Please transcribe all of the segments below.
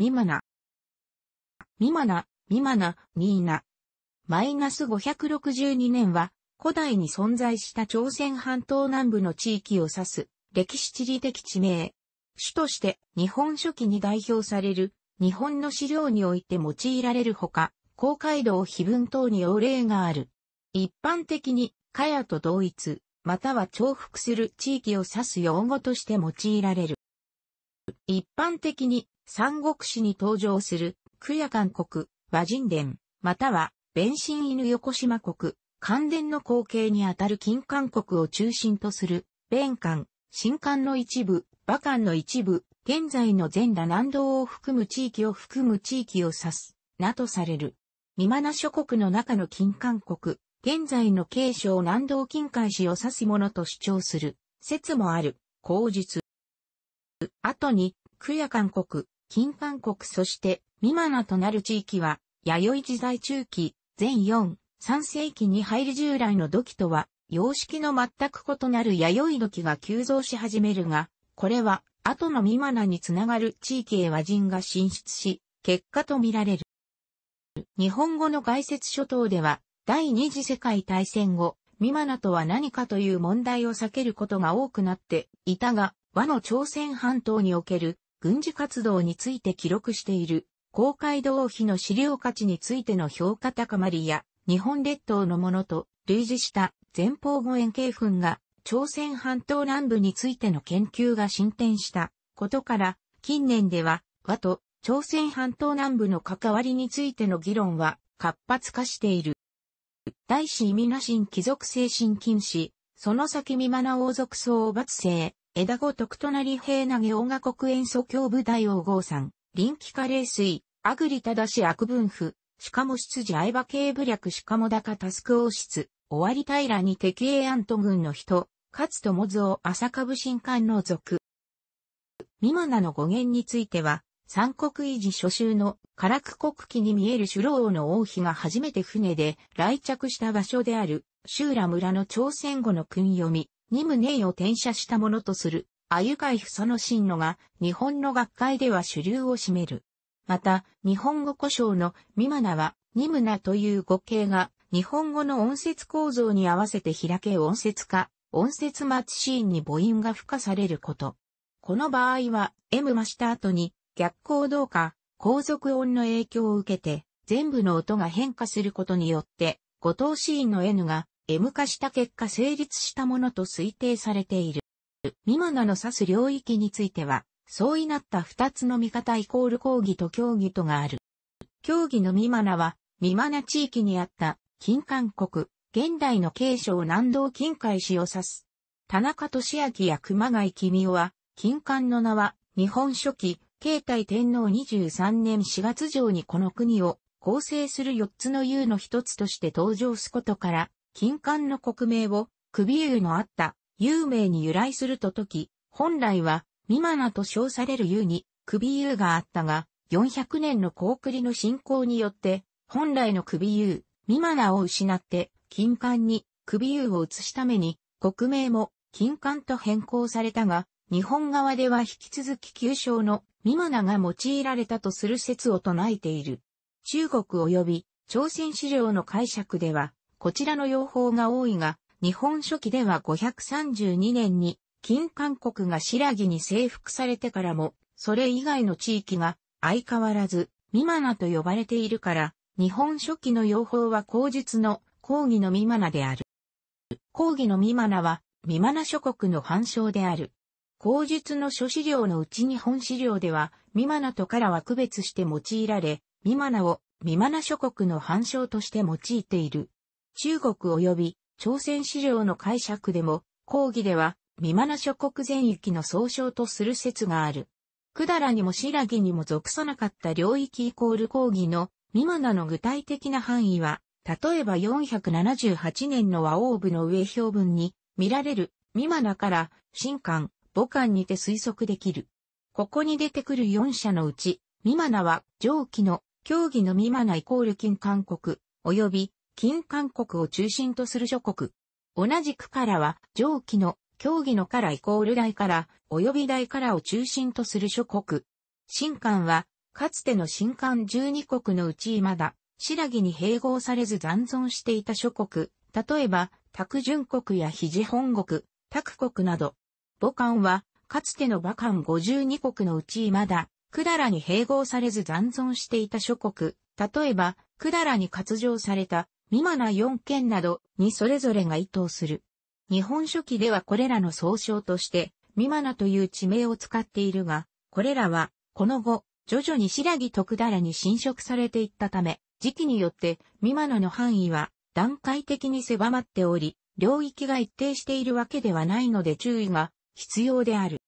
ミマナ。ミマナ、ミマナ、ミーナ。マイナス562年は、古代に存在した朝鮮半島南部の地域を指す、歴史地理的地名。主として、日本書紀に代表される、日本の資料において用いられるほか、公会堂碑文等に用例がある。一般的に、かやと同一、または重複する地域を指す用語として用いられる。一般的に、三国志に登場する、クヤ韓国、和人伝、または、弁神犬横島国、関連の後継にあたる金韓国を中心とする、弁韓、新韓の一部、馬韓の一部、現在の全羅南道を含む地域を含む地域を指す、なとされる。未満諸国の中の金韓国、現在の慶省南道金海市を指すものと主張する、説もある、口述。後に、クヤ韓国、金韓国そして、ミマナとなる地域は、弥生時代中期、全4、3世紀に入り従来の土器とは、様式の全く異なる弥生土器が急増し始めるが、これは、後のミマナにつながる地域へ和人が進出し、結果とみられる。日本語の外説諸島では、第二次世界大戦後、ミマナとは何かという問題を避けることが多くなっていたが、和の朝鮮半島における軍事活動について記録している、公開同碑の資料価値についての評価高まりや、日本列島のものと類似した前方後円形墳が朝鮮半島南部についての研究が進展したことから、近年では和と朝鮮半島南部の関わりについての議論は活発化している。大使意味なし貴族精神禁止、その先見まな王族総罰制、枝子徳隣平投げ大楽国演奏協部大王号さん、臨機加冷水、アグリ正だし悪文符、しかも出自相場系部略しかも高タスク王室、終わり平に敵英アント軍の人、勝友蔵朝株新刊の族。ミマナの語源については、三国維持初秋の唐久国旗に見える首老の王妃が初めて船で来着した場所である、修羅村の朝鮮語の訓読み、ネイを転写したものとする、あゆかいふそのンのが、日本の学会では主流を占める。また、日本語故障のミマナは、ニムナという語形が、日本語の音節構造に合わせて開け音節化、音節末シーンに母音が付加されること。この場合は、M 増した後に、逆行動か、後続音の影響を受けて、全部の音が変化することによって、五等シーンの N が M 化した結果成立したものと推定されている。ミマナの指す領域については、相違なった二つの見方イコール講義と協議とがある。協議のミマナは、ミマナ地域にあった金管国、現代の継承南道金海市を指す。田中俊明や熊谷君夫は、金韓の名は、日本初期、慶太天皇23年4月上にこの国を構成する4つの優の一つとして登場すことから、金冠の国名を首湯のあった有名に由来するとき、本来はミマナと称される湯に首湯があったが、400年の高栗の信仰によって、本来の首湯、ミマナを失って、金冠に首湯を移すために、国名も金冠と変更されたが、日本側では引き続き旧称のミマナが用いられたとする説を唱えている。中国及び朝鮮資料の解釈では、こちらの用法が多いが、日本書紀では532年に、金韓国が白木に征服されてからも、それ以外の地域が相変わらず、ミマナと呼ばれているから、日本書紀の用法は口述の講義のミマナである。講義のミマナは、ミマナ諸国の反証である。口述の諸資料のうち日本資料では、ミマナとからは区別して用いられ、ミマナをミマナ諸国の反証として用いている。中国及び朝鮮資料の解釈でも、講義では、未マナ諸国全域の総称とする説がある。くだらにも白木にも属さなかった領域イコール講義の未マナの具体的な範囲は、例えば478年の和王部の上標文に見られる未マナから新漢、母漢にて推測できる。ここに出てくる4社のうち、未マナは上記の競技の未マナイコール金韓国、及び金韓国を中心とする諸国。同じくからは、上記の、競技のからイコール大から、及び大からを中心とする諸国。新韓は、かつての新韓12国のうち未だ、白木に併合されず残存していた諸国、例えば、卓順国や肘本国、卓国など。母韓は、かつての馬韓52国のうち未だ、だらに併合されず残存していた諸国、例えば、だらに割譲されたミマナ4県などにそれぞれが意頭する。日本書紀ではこれらの総称として、ミマナという地名を使っているが、これらは、この後、徐々に白木徳だらに侵食されていったため、時期によって、ミマナの範囲は、段階的に狭まっており、領域が一定しているわけではないので注意が必要である。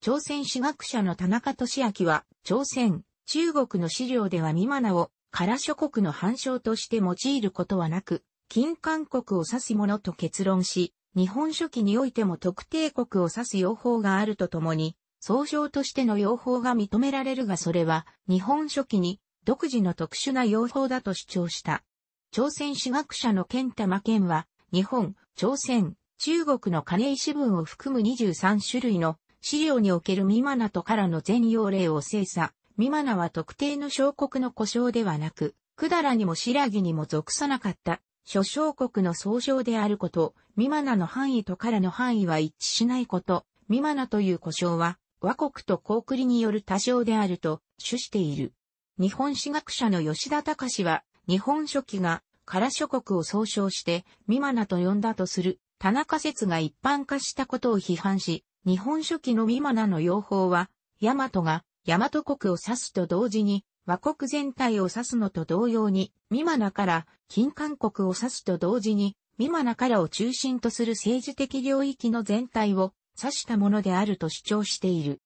朝鮮史学者の田中俊明は、朝鮮、中国の資料ではミマナをカラ諸国の反証として用いることはなく、金韓国を指すものと結論し、日本書紀においても特定国を指す用法があるとともに、総称としての用法が認められるがそれは、日本書紀に独自の特殊な用法だと主張した。朝鮮史学者の健玉健は、日本、朝鮮、中国の金石文を含む23種類の資料におけるミマナトからの全用例を精査。ミマナは特定の小国の故障ではなく、百済にも白木にも属さなかった、諸小国の総称であること、ミマナの範囲とからの範囲は一致しないこと、ミマナという故障は、和国と高栗による多少であると主している。日本史学者の吉田隆は、日本書紀が、唐諸国を総称して、ミマナと呼んだとする、田中説が一般化したことを批判し、日本書紀のミマナの用法は、ヤマトが、大和国を指すと同時に、和国全体を指すのと同様に、ミマナから、金韓国を指すと同時に、ミマナからを中心とする政治的領域の全体を指したものであると主張している。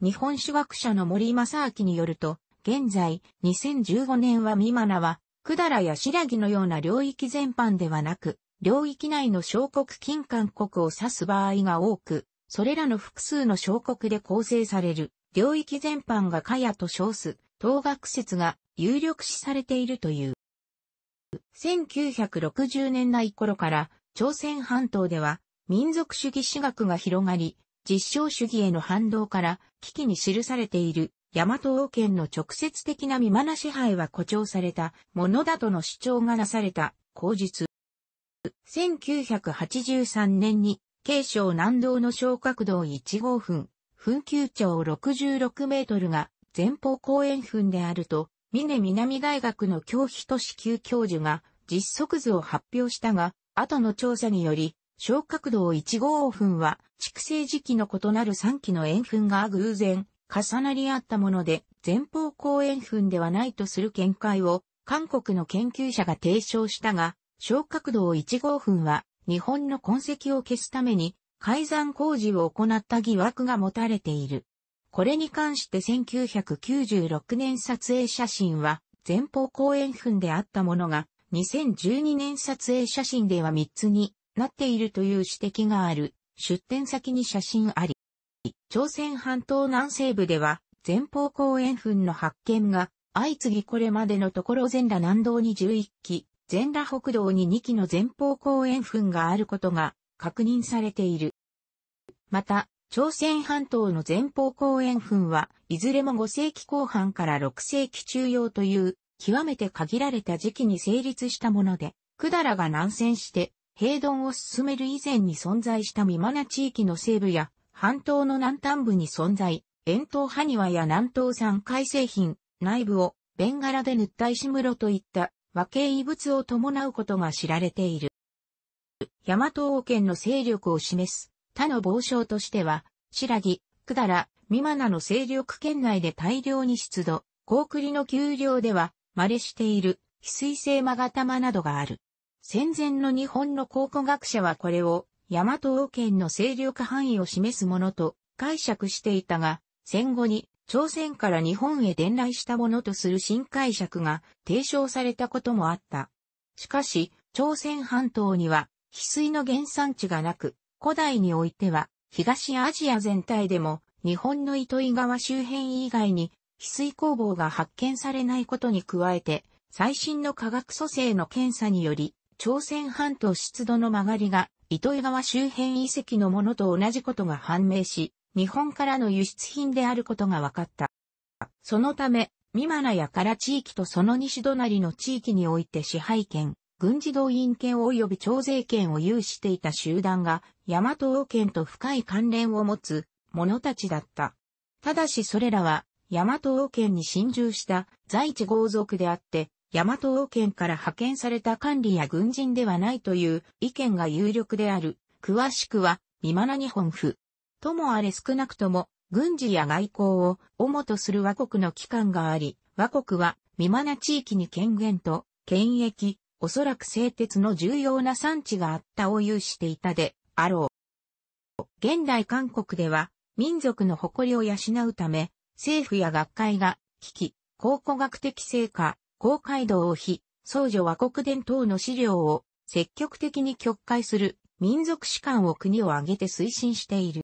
日本史学者の森正明によると、現在、2015年はミマナは、ダラや白木のような領域全般ではなく、領域内の小国金韓国を指す場合が多く、それらの複数の小国で構成される。領域全般がカヤと称す、東学説が有力視されているという。1960年代頃から朝鮮半島では民族主義史学が広がり、実証主義への反動から危機に記されている大和王権の直接的な未満な支配は誇張されたものだとの主張がなされた口実。1983年に、慶尚南道の小角道1号分、墳丘長66メートルが前方後円墳であると、峰南大学の教師と支給教授が実測図を発表したが、後の調査により、小角道1号墳は、築生時期の異なる3期の円墳が偶然重なり合ったもので、前方後円墳ではないとする見解を、韓国の研究者が提唱したが、小角道1号墳は、日本の痕跡を消すために、改ざん工事を行った疑惑が持たれている。これに関して1996年撮影写真は前方後円墳であったものが2012年撮影写真では3つになっているという指摘がある。出展先に写真あり。朝鮮半島南西部では前方後円墳の発見が相次ぎこれまでのところ全羅南道に11基、全羅北道に2基の前方後円墳があることが確認されている。また、朝鮮半島の前方後円墳はいずれも5世紀後半から6世紀中央という極めて限られた時期に成立したもので、百済が南戦して平丼を進める以前に存在した未真地域の西部や半島の南端部に存在、遠東埴輪や南東山海製品、内部をベンガラで塗った石室といった和形遺物を伴うことが知られている。大和王権の勢力を示す、他の傍将としては、白木、百済、みまなの勢力圏内で大量に出土、高栗の丘陵では、稀している、翡翠製マガタマなどがある。戦前の日本の考古学者はこれを、大和王権の勢力範囲を示すものと解釈していたが、戦後に朝鮮から日本へ伝来したものとする新解釈が提唱されたこともあった。しかし、朝鮮半島には翡翠の原産地がなく、古代においては、東アジア全体でも、日本の糸魚川周辺以外に、翡翠工房が発見されないことに加えて、最新の科学組成の検査により、朝鮮半島湿度の曲がりが、糸魚川周辺遺跡のものと同じことが判明し、日本からの輸出品であることが分かった。そのため、ミマナやから地域とその西隣の地域において支配権、軍事動員権及び徴税権を有していた集団が、大和王権と深い関連を持つ者たちだった。ただしそれらは、大和王権に侵入した在地豪族であって、大和王権から派遣された管理や軍人ではないという意見が有力である。詳しくは、未まな日本府。ともあれ少なくとも、軍事や外交を主とする和国の機関があり、和国は未まな地域に権限と権益、おそらく製鉄の重要な産地があったを有していたであろう。現代韓国では、民族の誇りを養うため、政府や学会が、危機、考古学的成果、公会堂を非、僧女和国伝等の資料を積極的に曲解する民族史観を国を挙げて推進している。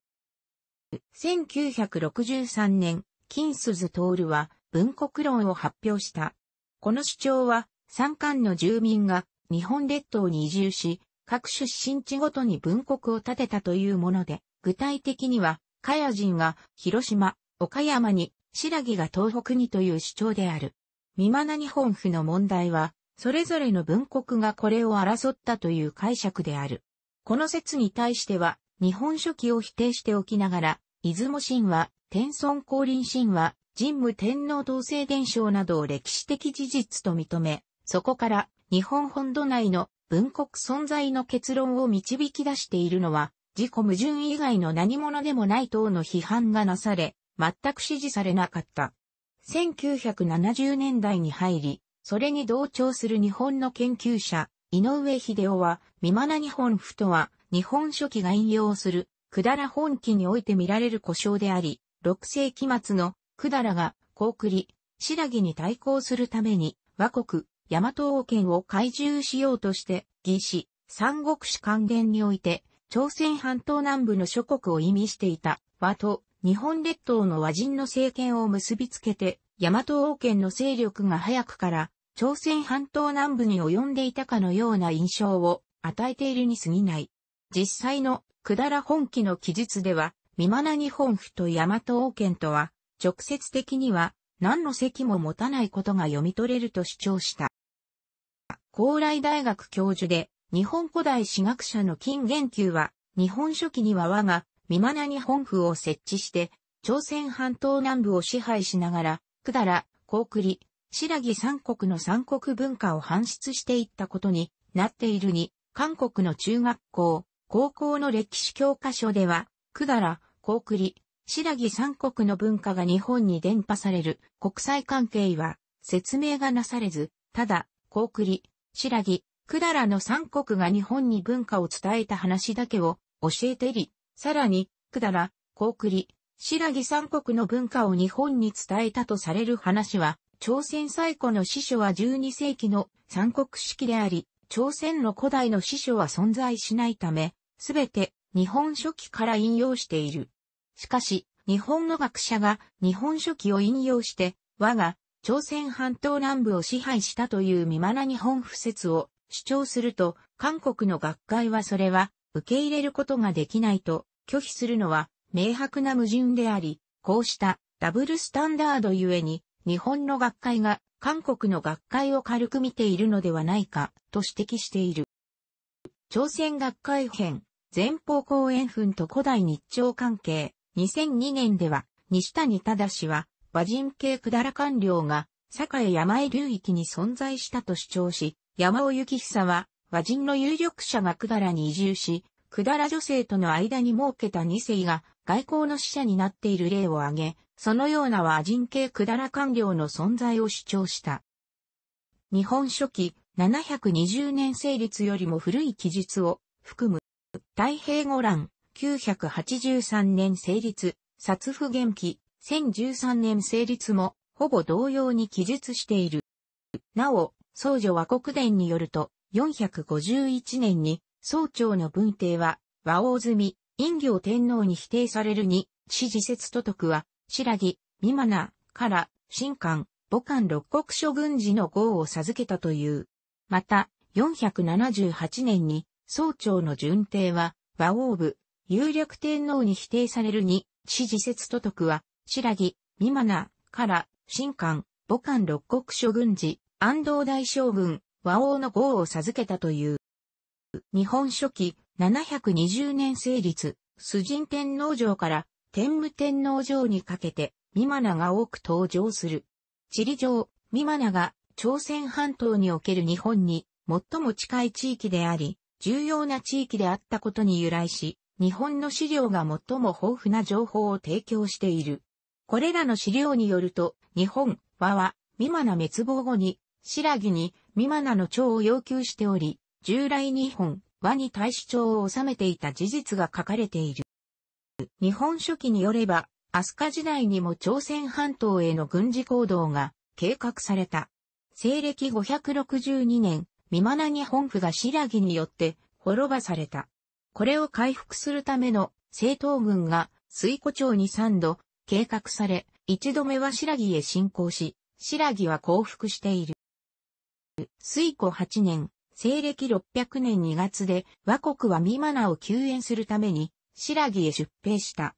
1963年、金鈴徹は文国論を発表した。この主張は山間の住民が日本列島に移住し、各出身地ごとに文国を建てたというもので、具体的には、カヤ人が広島、岡山に、白木が東北にという主張である。未まな日本府の問題は、それぞれの文国がこれを争ったという解釈である。この説に対しては、日本書紀を否定しておきながら、出雲神話、天孫降臨神話、神武天皇同性伝承などを歴史的事実と認め、そこから日本本土内の文国存在の結論を導き出しているのは、自己矛盾以外の何者でもない等の批判がなされ、全く支持されなかった。1970年代に入り、それに同調する日本の研究者、井上秀夫は、未まな日本府とは、日本書紀が引用する、くだら本記において見られる故障であり、6世紀末のくだらが、高栗、白木に対抗するために、和国、大和王権を懐柔しようとして、魏士、三国志関連において、朝鮮半島南部の諸国を意味していた和と日本列島の和人の政権を結びつけて、大和王権の勢力が早くから朝鮮半島南部に及んでいたかのような印象を与えているに過ぎない。実際の百済本記の記述では、未まな日本府と大和王権とは、直接的には何の席も持たないことが読み取れると主張した。高麗大学教授で、日本古代史学者の金元久は、日本初期には我が、未まな日本府を設置して、朝鮮半島南部を支配しながら、百済、高栗、白木三国の三国文化を搬出していったことになっているに、韓国の中学校、高校の歴史教科書では、百済、高栗、白木三国の文化が日本に伝播される国際関係は説明がなされず、ただ、高栗、白木、くだらの三国が日本に文化を伝えた話だけを教えてり、さらに、くだら、高栗、白木三国の文化を日本に伝えたとされる話は、朝鮮最古の司書は12世紀の三国式であり、朝鮮の古代の司書は存在しないため、すべて日本書紀から引用している。しかし、日本の学者が日本書紀を引用して、我が朝鮮半島南部を支配したという未まな日本不説を主張すると、韓国の学会はそれは受け入れることができないと拒否するのは明白な矛盾であり、こうしたダブルスタンダードゆえに日本の学会が韓国の学会を軽く見ているのではないかと指摘している。朝鮮学会編前方後円墳と古代日朝関係2002年では西谷忠氏は馬人系百済官僚が、栄山江流域に存在したと主張し、山尾幸久は、和人の有力者が百済に移住し、百済女性との間に設けた二世が外交の使者になっている例を挙げ、そのような和人系百済官僚の存在を主張した。日本初期、720年成立よりも古い記述を含む、太平五乱、983年成立、殺不元気、1013年成立も、ほぼ同様に記述している。なお、僧女は国伝によると、451年に、総長の文帝は、和王済み、陰行天皇に否定されるに、指示説都督は、白木、美マ奈、から、新官、母官六国諸軍事の号を授けたという。また、478年に、総長の順帝は、和王部、有略天皇に否定されるに、指示説都督は、白木、三マナ、ら、新官、母官六国諸軍事、安藤大将軍、和王の号を授けたという。日本初期、720年成立、崇神天皇城から天武天皇城にかけて、ミマナが多く登場する。地理上、ミマナが朝鮮半島における日本に最も近い地域であり、重要な地域であったことに由来し、日本の資料が最も豊富な情報を提供している。これらの資料によると、日本、和は、ミマナ滅亡後に、白木に、ミマナの長を要求しており、従来日本、和に大使長を治めていた事実が書かれている。日本書紀によれば、飛鳥時代にも朝鮮半島への軍事行動が計画された。西暦562年、ミマナ日本府が白木によって滅ばされた。これを回復するための政党軍が水湖町に3度、計画され、一度目は白木へ侵攻し、白木は降伏している。水庫八年、西暦六百年二月で和国は三マナを救援するために、白木へ出兵した。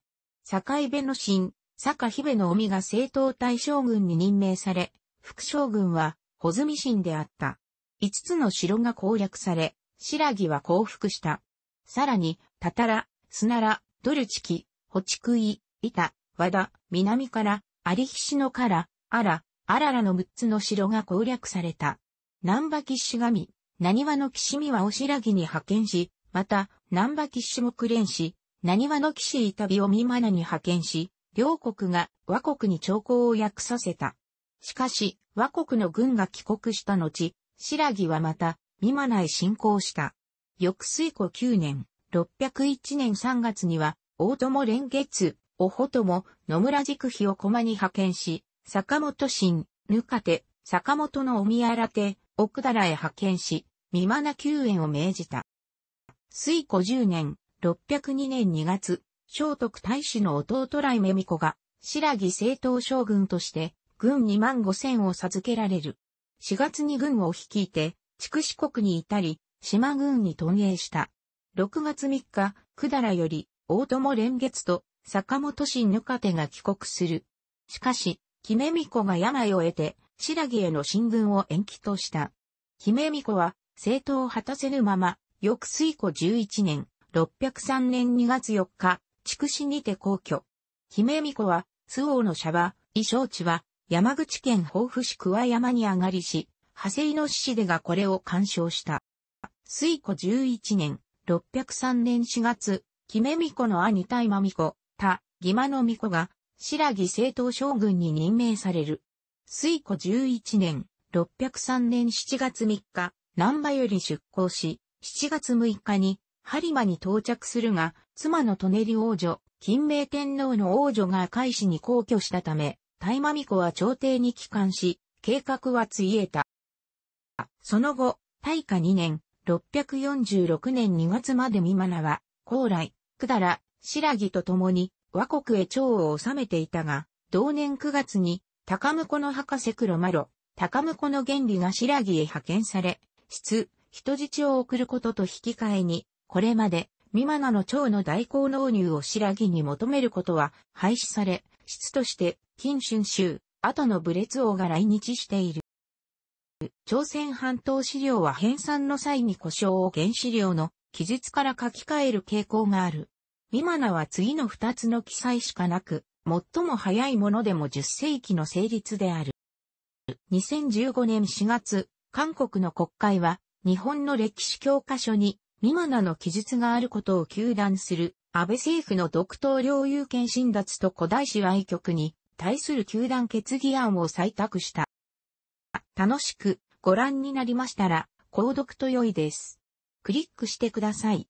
井部の神、坂姫の臣が正当大将軍に任命され、副将軍は、穂積神であった。五つの城が攻略され、白木は降伏した。さらに、たたら、すなら、ドルチキ、ホチクイ、板、和田、南から、有菱のから、あら、あららの6つの城が攻略された。南波士神、何和の騎士見はお白木に派遣し、また、南波も苦練し、何和の騎士岸を尾美真に派遣し、両国が和国に長候を訳させた。しかし、和国の軍が帰国した後、白木はまた、美真へ侵攻した。翌水庫9年、601年3月には、大友連月、おほとも野村軸比を駒に派遣し、坂本新、ぬかて、坂本のお宮らて、奥らへ派遣し、三まな救援を命じた。水古十年、六百二年二月、聖徳太子の弟来目美子が、白木政党将軍として、軍二万五千を授けられる。四月に軍を率いて、筑紫国に至り、島軍に投影した。六月三日、百済より、大友連月と坂本氏ぬかてが帰国する。しかし、姫美子が病を得て、白木への進軍を延期とした。姫美子は、政党を果たせぬまま、翌水子11年、603年2月4日、筑紫にて皇居。姫美子は、周王の舎場、異承地は、山口県防府市桑山に上がりし、派生の獅子でがこれを鑑賞した。水子11年、603年4月、姫美子の兄大間美子。義馬の巫女が、白木政党将軍に任命される。水戸11年、603年7月3日、南波より出港し、7月6日に、播磨に到着するが、妻の舎人王女、金明天皇の王女が赤石に皇居したため、大間巫女は朝廷に帰還し、計画はついえた。その後、大化2年、646年2月まで三学は、高麗、百済、白木と共に、和国へ長を治めていたが、同年9月に、高婿の博士黒マロ、高婿の原理が白木へ派遣され、質、人質を送ることと引き換えに、これまで、ミマナの蝶の代行納入を白木に求めることは廃止され、質として、金春州、後の武ツ王が来日している。朝鮮半島資料は編纂の際に故障を原資料の記述から書き換える傾向がある。ミマナは次の二つの記載しかなく、最も早いものでも10世紀の成立である。2015年4月、韓国の国会は、日本の歴史教科書に、ミマナの記述があることを求断する、安倍政府の独島領有権侵奪と古代史愛局に、対する求断決議案を採択した。楽しくご覧になりましたら、購読と良いです。クリックしてください。